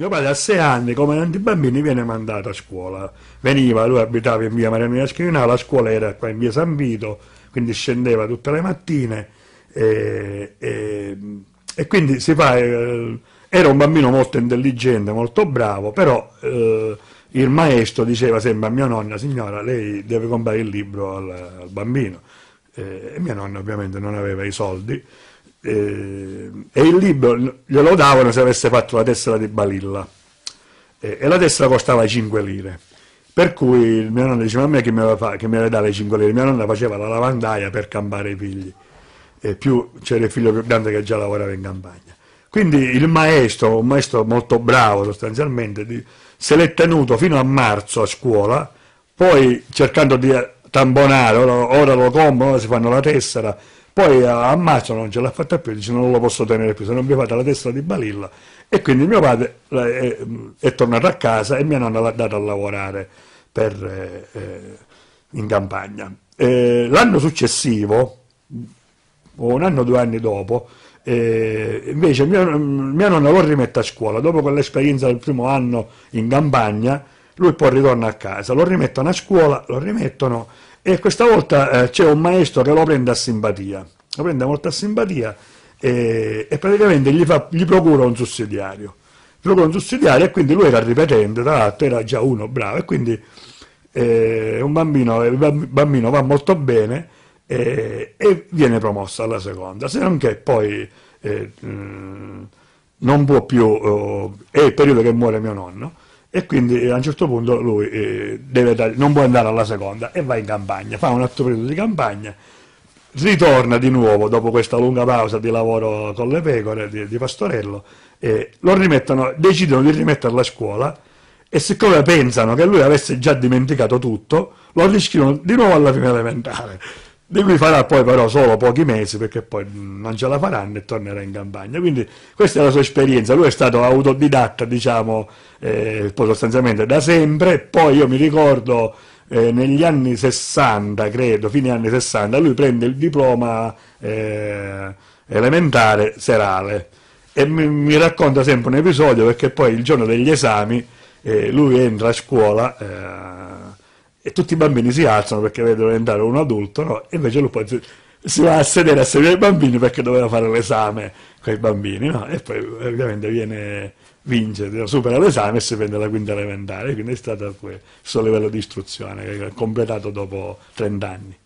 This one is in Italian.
Mio padre a sei anni, come tanti bambini, viene mandato a scuola. Veniva, lui abitava in via Marianina Scrivina la scuola era qua in via San Vito, quindi scendeva tutte le mattine e, e, e quindi si fa... Eh, era un bambino molto intelligente, molto bravo, però eh, il maestro diceva sempre a mia nonna, signora, lei deve comprare il libro al, al bambino. Eh, e mia nonna ovviamente non aveva i soldi, e, eh, e il libro glielo davano se avesse fatto la tessera di Balilla e, eh, e la tessera costava 5 lire per cui mio nonno diceva a me che mi aveva, che mi aveva dato le 5 lire mio nonno faceva la lavandaia per campare i figli e eh, più c'era il figlio più grande che già lavorava in campagna quindi il maestro, un maestro molto bravo sostanzialmente, di, se l'è tenuto fino a marzo a scuola, poi cercando di tamponare, ora, ora lo comprano, ora si fanno la tessera, poi a, a marzo non ce l'ha fatta più, dice non lo posso tenere più, se non mi fate la tessera di balilla. E quindi mio padre è, è tornato a casa e mia nonna l'ha andata a lavorare per, eh, eh in campagna. Eh, l'anno successivo, o un anno o due anni dopo, eh, invece mia, mia, nonna lo rimette a scuola, dopo quell'esperienza del primo anno in campagna, lui poi ritorna a casa, lo rimettono a scuola, lo rimettono e questa volta eh, c'è un maestro che lo prende a simpatia, lo prende molto a simpatia e, e praticamente gli, fa, gli, procura un sussidiario, gli procura un sussidiario e quindi lui era ripetente, tra l'altro era già uno bravo e quindi eh, un bambino, bambino, va molto bene eh, e viene promosso alla seconda, se non che poi eh, mm, non può più, oh, è il periodo che muore mio nonno, e quindi eh, a un certo punto lui eh, dare, non può andare alla seconda e va in campagna, fa un altro periodo di campagna, ritorna di nuovo dopo questa lunga pausa di lavoro con le pecore di, di Pastorello, eh, rimettono, decidono di rimetterlo a scuola e siccome pensano che lui avesse già dimenticato tutto, lo riscrivono di nuovo alla fine elementare di cui farà poi però solo pochi mesi perché poi non ce la faranno e tornerà in campagna. Quindi questa è la sua esperienza, lui è stato autodidatta diciamo eh, sostanzialmente da sempre, poi io mi ricordo eh, negli anni 60, credo, fine anni 60, lui prende il diploma eh, elementare serale e mi, mi, racconta sempre un episodio perché poi il giorno degli esami eh, lui entra a scuola eh, e tutti i bambini si alzano perché vedono entrare un adulto, no? E invece lui poi si, si va a sedere a seguire i bambini perché doveva fare l'esame con i bambini, no? E poi ovviamente viene, vince, supera l'esame e si prende la quinta elementare, quindi è stato questo livello di istruzione che ha completato dopo 30 anni.